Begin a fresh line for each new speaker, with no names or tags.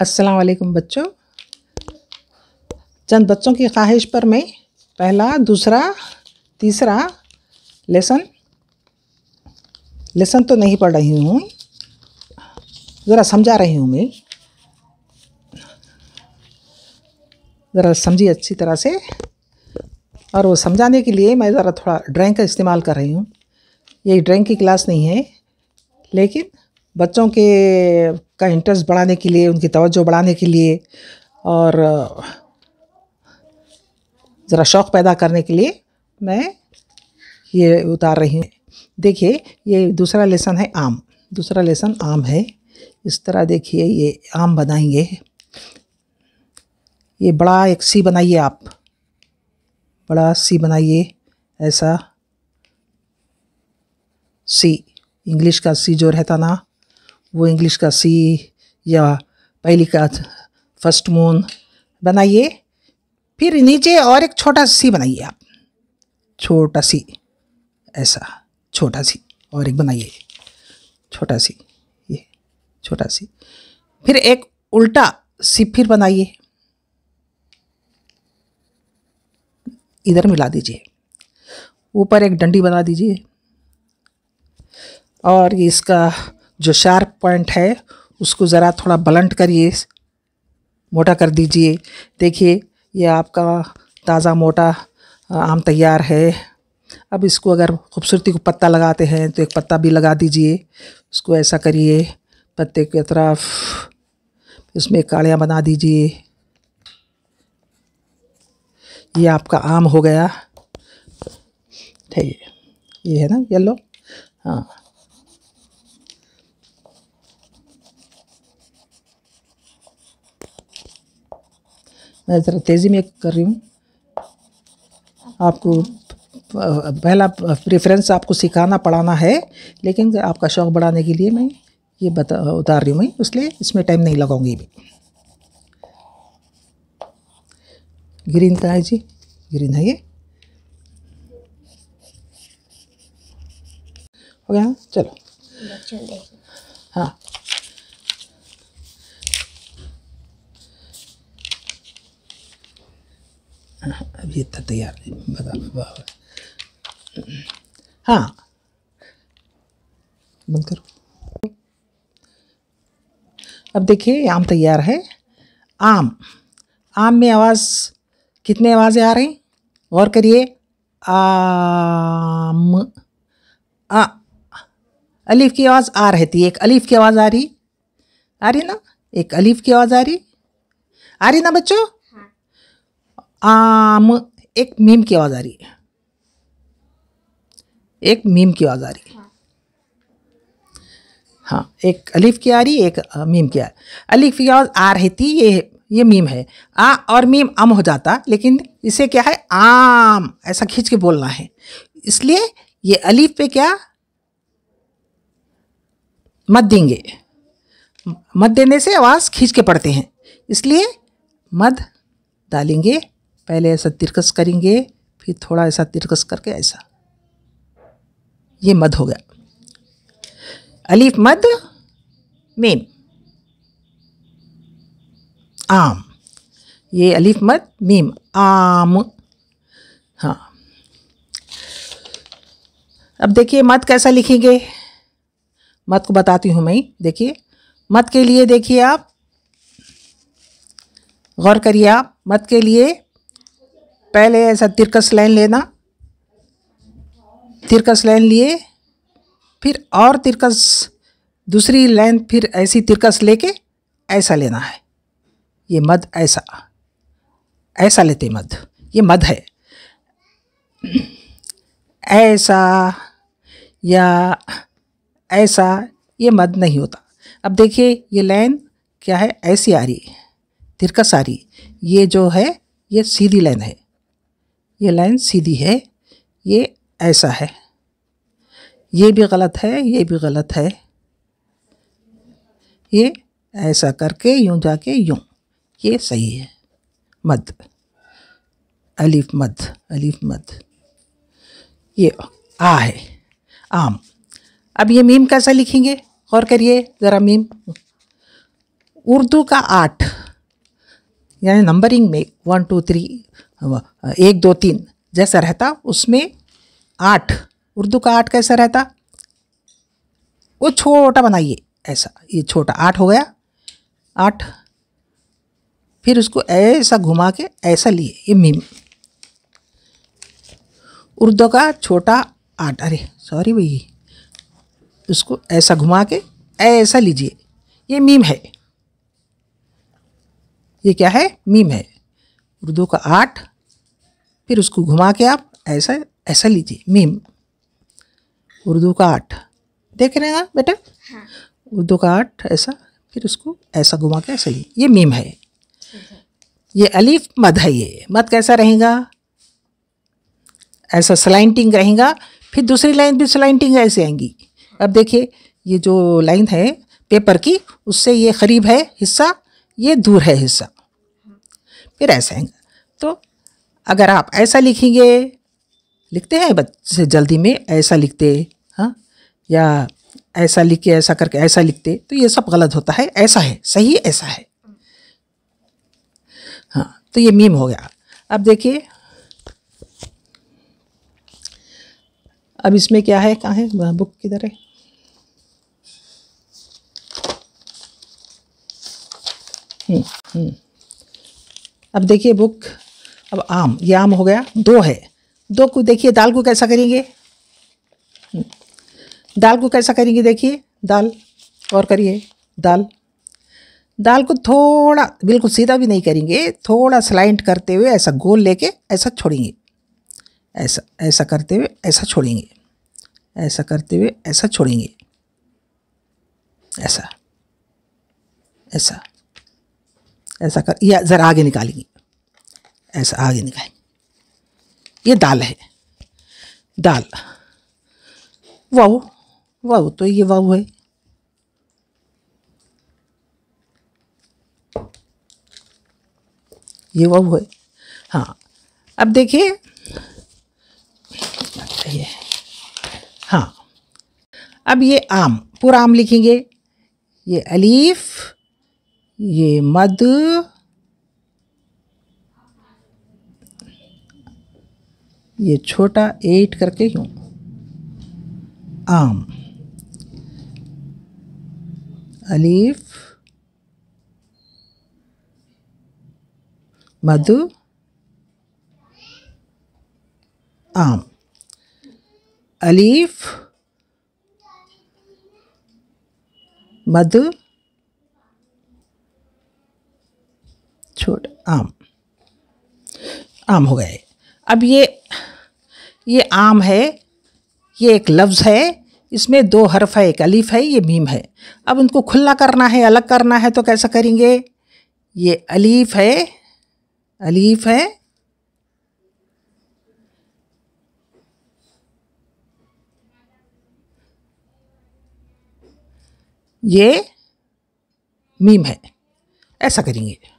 अस्सलाम वालेकुम बच्चों चंद बच्चों की ख्वाहिश पर मैं पहला दूसरा तीसरा लेसन लेसन तो नहीं पढ़ रही हूँ ज़रा समझा रही हूँ मैं ज़रा समझिए अच्छी तरह से और वो समझाने के लिए मैं ज़रा थोड़ा ड्राइंग का इस्तेमाल कर रही हूँ ये ड्राइंग की क्लास नहीं है लेकिन बच्चों के का इंटरेस्ट बढ़ाने के लिए उनकी तवज्जो बढ़ाने के लिए और ज़रा शौक़ पैदा करने के लिए मैं ये उतार रही हूँ देखिए ये दूसरा लेसन है आम दूसरा लेसन आम है इस तरह देखिए ये आम बनाएंगे ये बड़ा एक सी बनाइए आप बड़ा सी बनाइए ऐसा सी इंग्लिश का सी जो रहता ना वो इंग्लिश का सी या पहली का फर्स्ट मून बनाइए फिर नीचे और एक छोटा सी बनाइए आप छोटा सी ऐसा छोटा सी और एक बनाइए छोटा सी ये छोटा सी फिर एक उल्टा सी फिर बनाइए इधर मिला दीजिए ऊपर एक डंडी बना दीजिए और इसका जो शार्प पॉइंट है उसको ज़रा थोड़ा बलंट करिए मोटा कर दीजिए देखिए ये आपका ताज़ा मोटा आम तैयार है अब इसको अगर खूबसूरती को पत्ता लगाते हैं तो एक पत्ता भी लगा दीजिए उसको ऐसा करिए पत्ते की तरफ उसमें कालियाँ बना दीजिए ये आपका आम हो गया ठीक है ये है ना येलो हाँ मैं ज़रा तेज़ी में कर रही हूँ आपको पहला प्रेफरेंस आपको सिखाना पढ़ाना है लेकिन आपका शौक़ बढ़ाने के लिए मैं ये बता उतार रही हूँ मैं इसलिए इसमें टाइम नहीं लगाऊंगी भी ग्रीन का है जी ग्रीन है ये हो गया चलो हाँ हाँ, अभी इतना तो तैयार नहीं बता हाँ बंद करो अब देखिए आम तैयार है आम आम में आवाज़ कितने आवाज़ें आ रही और करिए आम आ अलीफ की आवाज़ आ रहती थी एक अलीफ की आवाज़ आ रही आ रही ना एक अलीफ की आवाज़ आ रही आ रही ना बच्चों आम एक मीम की आवाज़ आ रही है एक मीम की आवाज़ आ रही है हाँ।, हाँ एक अलीफ की आ रही एक मीम की आ रही अलीफ की आवाज़ आ रही थी ये ये मीम है आ और मीम अम हो जाता लेकिन इसे क्या है आम ऐसा खींच के बोलना है इसलिए ये अलीफ पे क्या मत देंगे मत देने से आवाज़ खींच के पड़ते हैं इसलिए मत डालेंगे पहले ऐसा तिरकस करेंगे फिर थोड़ा ऐसा तिरकस करके ऐसा ये मध हो गया अलीफ मध मीम आम ये अलीफ मध मीम आम हाँ अब देखिए मत कैसा लिखेंगे मत को बताती हूँ मैं देखिए मत के लिए देखिए आप गौर करिए आप मत के लिए पहले ऐसा तिरकस लाइन लेना तिरकस लाइन लिए फिर और तिरकस दूसरी लाइन फिर ऐसी तिरकस लेके ऐसा लेना है ये मध ऐसा ऐसा लेते मध ये मध है ऐसा या ऐसा ये मध नहीं होता अब देखिए ये लाइन क्या है ऐसी आ रही है तिरकस आ रही ये जो है ये सीधी लाइन है ये लाइन सीधी है ये ऐसा है ये भी गलत है ये भी गलत है ये ऐसा करके यूँ जाके यूं ये सही है मद अलिफ मद अलिफ मद ये आ है आम अब ये मीम कैसा लिखेंगे गौर करिए ज़रा मीम उर्दू का आठ यानी नंबरिंग में वन टू थ्री एक दो तीन जैसा रहता उसमें आठ उर्दू का आठ कैसा रहता वो छोटा बनाइए ऐसा ये छोटा आठ हो गया आठ फिर उसको ऐसा घुमा के ऐसा लिए ये मीम उर्दू का छोटा आठ अरे सॉरी भैया उसको ऐसा घुमा के ऐसा लीजिए ये मीम है ये क्या है मीम है उर्दू दो का आठ फिर उसको घुमा के आप ऐसा ऐसा लीजिए मीम उर्दू का आठ देख रहे हैं बेटा हाँ। उर्दू का आठ ऐसा फिर उसको ऐसा घुमा के ऐसा लीजिए ये मीम है ये अलीफ मद है ये मत कैसा रहेगा ऐसा स्लाइंटिंग रहेगा फिर दूसरी लाइन भी स्लाइंटिंग ऐसे आएंगी अब देखिए ये जो लाइन है पेपर की उससे ये करीब है हिस्सा ये दूर है हिस्सा फिर ऐसे हैं तो अगर आप ऐसा लिखेंगे लिखते हैं बच्चे जल्दी में ऐसा लिखते हाँ या ऐसा लिख के ऐसा करके ऐसा लिखते तो ये सब गलत होता है ऐसा है सही ऐसा है हाँ तो ये मीम हो गया अब देखिए अब इसमें क्या है कहाँ है बुक किधर है हम्म हम्म अब देखिए बुक अब आम ये आम हो गया दो है दो को देखिए दाल को कैसा करेंगे दाल को कैसा करेंगे देखिए दाल और करिए दाल दाल को थोड़ा बिल्कुल सीधा भी नहीं करेंगे थोड़ा स्लाइंट करते हुए ऐसा गोल लेके ऐसा छोड़ेंगे ऐसा ऐसा करते हुए ऐसा छोड़ेंगे ऐसा करते हुए ऐसा छोड़ेंगे ऐसा ऐसा ऐसा कर या ज़रा आगे निकालेंगे ऐसा आगे निकालेंगे ये दाल है दाल वाह वाह तो ये वाह है ये वह है हाँ अब देखिए अच्छा ये हाँ अब ये आम पूरा आम लिखेंगे ये अलीफ ये मद ये छोटा एट करके क्यों आम अलीफ मधु आम अलीफ मधु छोटा आम आम हो गए अब ये ये आम है ये एक लफ्ज़ है इसमें दो हर्फ है एक अलीफ है ये मीम है अब उनको खुला करना है अलग करना है तो कैसा करेंगे ये अलीफ है अलीफ है ये मीम है ऐसा करेंगे